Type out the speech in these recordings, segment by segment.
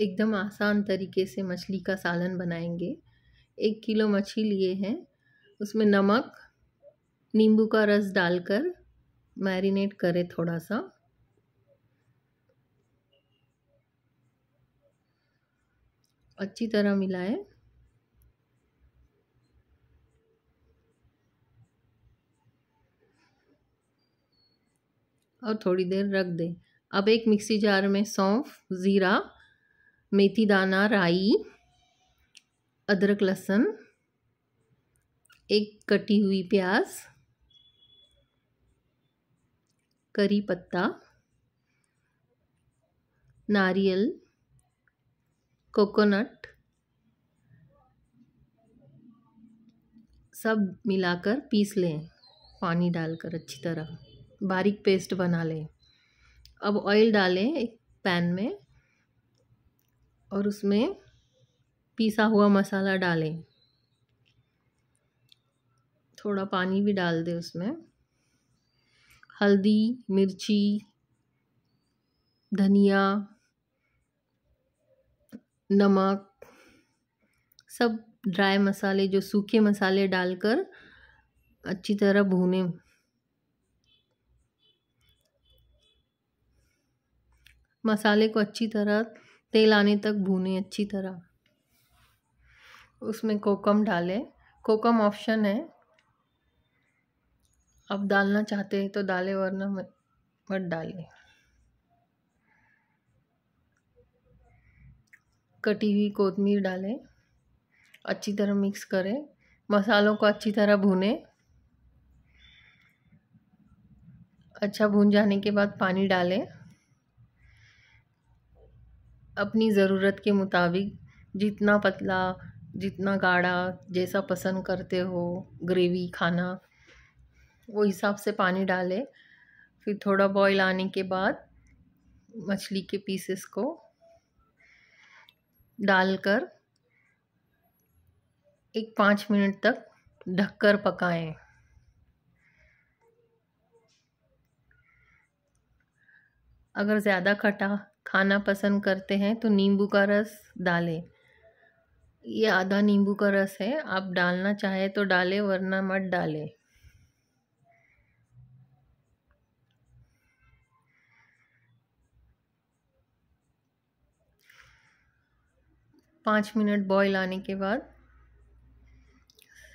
एकदम आसान तरीके से मछली का सालन बनाएंगे एक किलो मछली लिए हैं उसमें नमक नींबू का रस डालकर मैरिनेट करें थोड़ा सा अच्छी तरह मिलाएं और थोड़ी देर रख दें अब एक मिक्सी जार में सौंफ ज़ीरा मेथी दाना राई अदरक लहसुन एक कटी हुई प्याज करी पत्ता नारियल कोकोनट सब मिलाकर पीस लें पानी डालकर अच्छी तरह बारीक पेस्ट बना लें अब ऑयल डालें एक पैन में और उसमें पीसा हुआ मसाला डालें थोड़ा पानी भी डाल दें उसमें हल्दी मिर्ची धनिया नमक सब ड्राई मसाले जो सूखे मसाले डालकर अच्छी तरह भूने मसाले को अच्छी तरह तेल आने तक भूने अच्छी तरह उसमें कोकम डालें कोकम ऑप्शन है अब डालना चाहते हैं तो डालें वरना मत मत डालें कटी हुई कोतमीर डालें अच्छी तरह मिक्स करें मसालों को अच्छी तरह भूने अच्छा भून जाने के बाद पानी डालें अपनी ज़रूरत के मुताबिक जितना पतला जितना गाढ़ा जैसा पसंद करते हो ग्रेवी खाना वो हिसाब से पानी डालें फिर थोड़ा बॉईल आने के बाद मछली के पीसेस को डालकर एक पाँच मिनट तक ढककर पकाएं अगर ज़्यादा खटा खाना पसंद करते हैं तो नींबू का रस डालें ये आधा नींबू का रस है आप डालना चाहे तो डालें वरना मत डालें पाँच मिनट बॉईल आने के बाद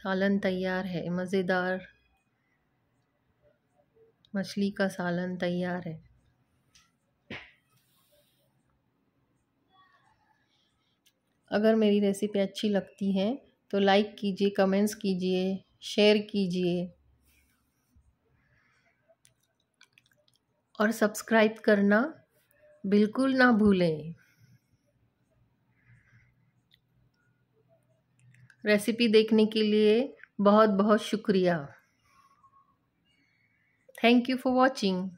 सालन तैयार है मज़ेदार मछली का सालन तैयार है अगर मेरी रेसिपी अच्छी लगती है तो लाइक कीजिए कमेंट्स कीजिए शेयर कीजिए और सब्सक्राइब करना बिल्कुल ना भूलें रेसिपी देखने के लिए बहुत बहुत शुक्रिया थैंक यू फॉर वॉचिंग